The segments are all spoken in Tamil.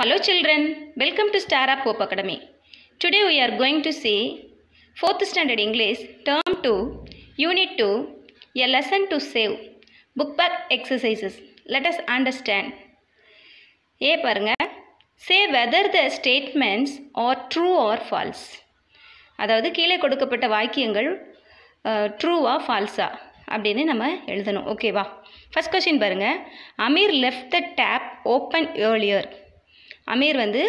Hello children, welcome to Star Up Hope Academy. Today we are going to see 4th Standard English Term 2 Unit 2 A Lesson to Save Book Back Exercises. Let us understand. A பாருங்க Say whether the statements are true or false. அதாவது கீழே கொடுக்கப்பட்ட வாய்க்கியங்கள் true or false. அப்படின்னு நம்ம எழுதணும் First question பருங்க, Amir left the tap open earlier. Earlier Amir வந்து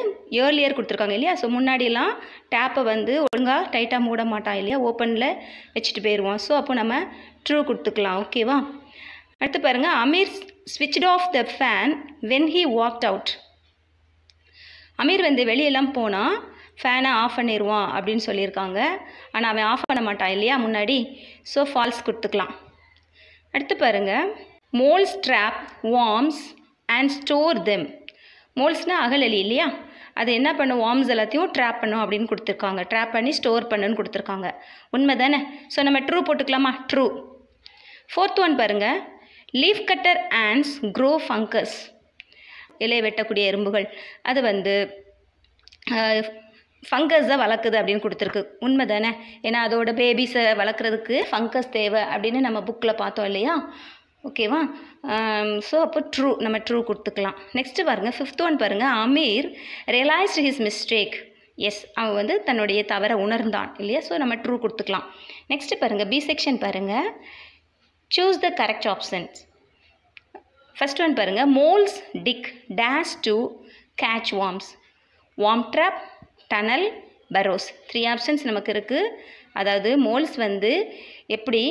ஏர்லியர் கொடுத்துருக்காங்க இல்லையா ஸோ முன்னாடியெல்லாம் டேப்பை வந்து ஒழுங்காக டைட்டாக மூட மாட்டான் இல்லையா ஓப்பனில் வச்சுட்டு போயிடுவோம் ஸோ அப்போ நம்ம ட்ரூ கொடுத்துக்கலாம் ஓகேவா அடுத்து பாருங்கள் Amir switched off the fan when he walked out Amir வந்து வெளியெல்லாம் போனால் ஃபேனை ஆஃப் பண்ணிடுவான் அப்படின்னு சொல்லியிருக்காங்க ஆனால் அவன் ஆஃப் பண்ண மாட்டான் இல்லையா முன்னாடி ஸோ ஃபால்ஸ் கொடுத்துக்கலாம் அடுத்து பாருங்கள் moles trap worms and store them மோல்ஸ்னால் அகலலி இல்லையா அது என்ன பண்ணும் வார்ம்ஸ் எல்லாத்தையும் ட்ராப் பண்ணும் அப்படின்னு கொடுத்துருக்காங்க ட்ராப் பண்ணி ஸ்டோர் பண்ணுன்னு கொடுத்துருக்காங்க உண்மை தானே ஸோ நம்ம ட்ரூ போட்டுக்கலாமா ட்ரூ ஃபோர்த் ஒன் பாருங்கள் leaf cutter ants grow fungus இலை வெட்டக்கூடிய எறும்புகள் அது வந்து ஃபங்கஸை வளர்க்குது அப்படின்னு கொடுத்துருக்கு உண்மை தானே ஏன்னா அதோட பேபிஸை வளர்க்குறதுக்கு ஃபங்கஸ் தேவை அப்படின்னு நம்ம புக்கில் பார்த்தோம் இல்லையா ஓகேவா ஸோ அப்போ ட்ரூ நம்ம ட்ரூ கொடுத்துக்கலாம் நெக்ஸ்ட்டு பாருங்கள் ஃபிஃப்த் ஒன் பாருங்கள் அமீர் ரியலைஸ்டு ஹிஸ் மிஸ்டேக் எஸ் அவன் வந்து தன்னுடைய தவறை உணர்ந்தான் இல்லையா ஸோ நம்ம ட்ரூ கொடுத்துக்கலாம் நெக்ஸ்ட்டு பாருங்கள் பி செக்ஷன் பாருங்கள் choose the correct options first one பாருங்கள் moles dig dash to catch worms worm trap tunnel burrows three options நமக்கு இருக்குது அதாவது மோல்ஸ் வந்து எப்படி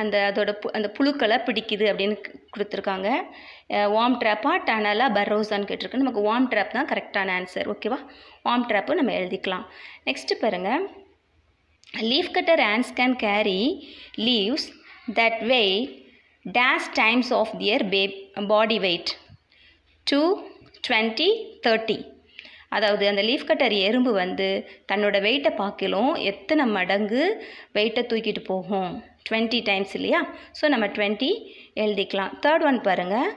அந்த அதோட பு அந்த புழுக்களை பிடிக்குது அப்படின்னு கொடுத்துருக்காங்க வார்ம் ட்ராப்பா டனலா பர்ரோஸான்னு கேட்டிருக்கு நமக்கு வார்ம் ட்ராப் தான் கரெக்டான ஆன்சர் ஓகேவா வார்ம் ட்ராப்பு நம்ம எழுதிக்கலாம் நெக்ஸ்ட்டு பாருங்கள் leaf cutter ants can carry leaves that weight dash times of their பே body weight two twenty thirty அதாவது அந்த லீஃப் கட்டர் எறும்பு வந்து தன்னோட வெயிட்டை பார்க்கலும் எத்தனை மடங்கு வெயிட்டை தூக்கிட்டு போகும் டுவெண்ட்டி டைம்ஸ் இல்லையா ஸோ நம்ம டுவெண்ட்டி எழுதிக்கலாம் தேர்ட் ஒன் பாருங்கள்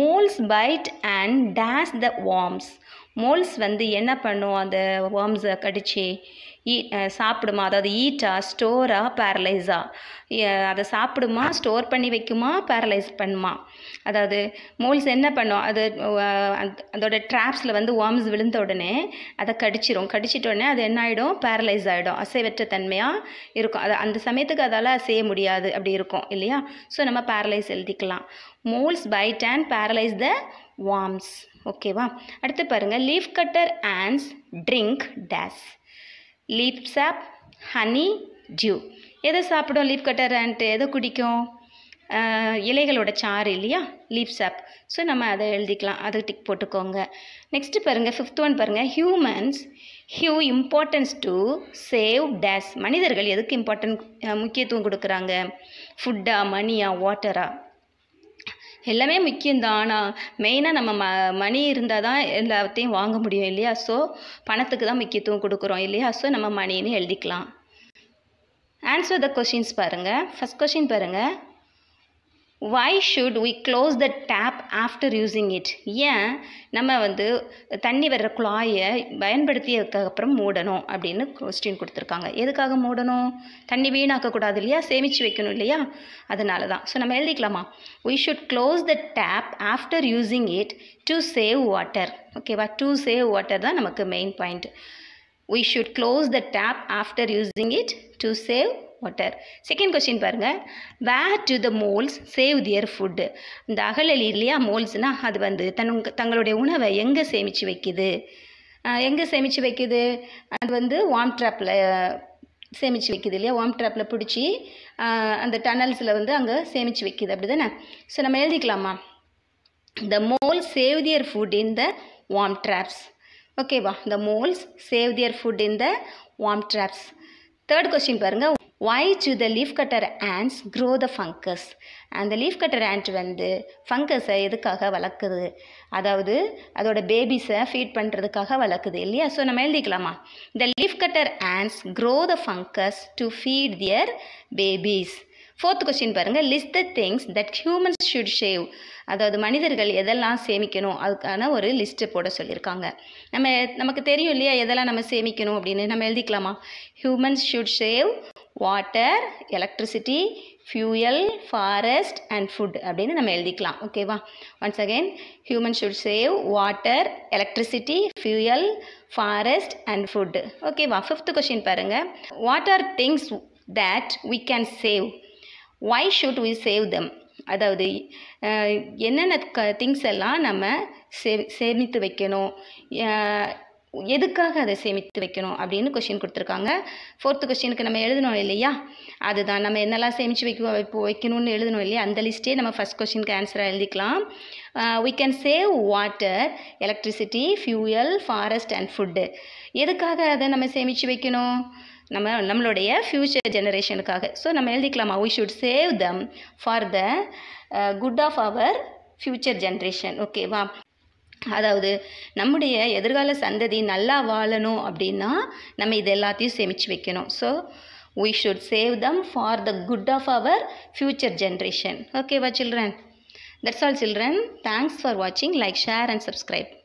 moles bite and daze the worms moles வந்து என்ன பண்ணும் அந்த வேர்ம்ஸை கடித்து ஈ சாப்பிடுமா அதாவது ஈட்டா ஸ்டோரா பேரலைஸா அதை சாப்பிடுமா ஸ்டோர் பண்ணி வைக்குமா பேரலைஸ் பண்ணுமா அதாவது மோல்ஸ் என்ன பண்ணும் அது அதோட ட்ராப்ஸில் வந்து வார்ம்ஸ் விழுந்த உடனே அதை கடிச்சிடும் கடிச்சிட்ட உடனே அது என்ன ஆகிடும் பேரலைஸ் ஆகிடும் அசைவற்ற தன்மையாக இருக்கும் அது அந்த சமயத்துக்கு அதால் அசைய முடியாது அப்படி இருக்கும் இல்லையா ஸோ நம்ம பேரலைஸ் எழுதிக்கலாம் moles bite and paralyse the worms ஓகேவா அடுத்து பாருங்கள் leaf cutter ants drink these leaf sap honey dew எதை சாப்பிடும் லீஃப் கட்டர் ஆண்ட்டு எதை குடிக்கும் இலைகளோட சாறு இல்லையா லீப் சாப் ஸோ நம்ம அதை எழுதிக்கலாம் அதை டிக் போட்டுக்கோங்க நெக்ஸ்ட்டு பாருங்கள் ஃபிஃப்த் ஒன் பாருங்கள் ஹியூமன்ஸ் ஹியூ இம்பார்ட்டன்ஸ் டு சேவ் டேஸ் மனிதர்கள் எதுக்கு இம்பார்ட்டன்ட் முக்கியத்துவம் கொடுக்குறாங்க ஃபுட்டா மணியா வாட்டரா எல்லாமே முக்கியம்தான் ஆனால் மெயினாக நம்ம ம மணி இருந்தால் தான் எல்லாத்தையும் வாங்க முடியும் இல்லையா ஸோ பணத்துக்கு தான் முக்கியத்துவம் கொடுக்குறோம் இல்லையா ஸோ நம்ம மணின்னு எழுதிக்கலாம் ஆன்சர் த கொஷின்ஸ் பாருங்கள் ஃபஸ்ட் கொஷின் பாருங்கள் why should we close the tap after using it ஏன் நம்ம வந்து தண்ணி வர்ற குழாயை பயன்படுத்தியதுக்கப்புறம் மூடணும் அப்படின்னு கொஸ்டின் கொடுத்துருக்காங்க எதுக்காக மூடணும் தண்ணி வீணாக்கக்கூடாது இல்லையா சேமித்து வைக்கணும் இல்லையா அதனால தான் ஸோ நம்ம எழுதிக்கலாமா we should close the tap after using it to save water ஓகேவா டு சேவ் வாட்டர் தான் நமக்கு main point we should close the tap after using it to save water second question பாருங்கள் where do the moles save their food இந்த அகலலி இல்லையா மோல்ஸ்னால் அது வந்து தன் தங்களுடைய உணவை எங்கே சேமித்து வைக்குது எங்கே சேமித்து வைக்குது அது வந்து வாம் ட்ராப்பில் சேமித்து வைக்குது இல்லையா வார்ம் ட்ராப்பில் பிடிச்சி அந்த டனல்ஸில் வந்து அங்கே சேமித்து வைக்குது அப்படி தானே ஸோ நம்ம எழுதிக்கலாமா the mole save their food in the worm traps ஓகேவா the moles save their food in the worm traps third question பாருங்கள் why do the leaf cutter ants grow the fungus அந்த லீஃப் கட்டர் ஆண்ட் வந்து ஃபங்கஸை எதுக்காக வளர்க்குது அதாவது அதோட பேபிஸை ஃபீட் பண்ணுறதுக்காக வளர்க்குது இல்லையா ஸோ நம்ம எழுதிக்கலாமா the leaf cutter ants grow the fungus to feed their babies fourth question பாருங்கள் list the things that humans should save அதாவது மனிதர்கள் எதெல்லாம் சேமிக்கணும் அதுக்கான ஒரு லிஸ்ட்டு போட சொல்லியிருக்காங்க நம்ம நமக்கு தெரியும் இல்லையா எதெல்லாம் நம்ம சேமிக்கணும் அப்படின்னு நம்ம எழுதிக்கலாமா humans should save water electricity fuel forest and food அப்படின்னு நம்ம எழுதிக்கலாம் ஓகேவா once again human should save water electricity fuel forest and food ஓகேவா ஃபிஃப்த் கொஷின் பாருங்கள் what are things that we can save why should we save them அதாவது என்னென்ன க திங்ஸ் எல்லாம் நம்ம சே சேமித்து வைக்கணும் எதுக்காக அதை சேமித்து வைக்கணும் அப்படின்னு கொஷின் கொடுத்துருக்காங்க ஃபோர்த்து கொஷினுக்கு நம்ம எழுதணும் இல்லையா அதுதான் நம்ம என்னெல்லாம் சேமித்து வைக்க வைக்கணும்னு எழுதணும் இல்லையா அந்த லிஸ்ட்டே நம்ம ஃபஸ்ட் கொஷினுக்கு ஆன்சராக எழுதிக்கலாம் we can save water electricity fuel forest and food எதுக்காக அதை நம்ம சேமித்து வைக்கணும் நம்ம நம்மளுடைய ஃப்யூச்சர் ஜெனரேஷனுக்காக ஸோ நம்ம எழுதிக்கலாமா we should save them for the good of our future generation ஓகேவா அதாவது நம்முடைய எதிர்கால சந்ததி நல்லா வாழணும் அப்படின்னா நம்ம இது எல்லாத்தையும் சேமித்து வைக்கணும் so we should save them for the good of our future generation ஓகேவா children that's all children thanks for வாட்சிங் லைக் ஷேர் அண்ட் சப்ஸ்கிரைப்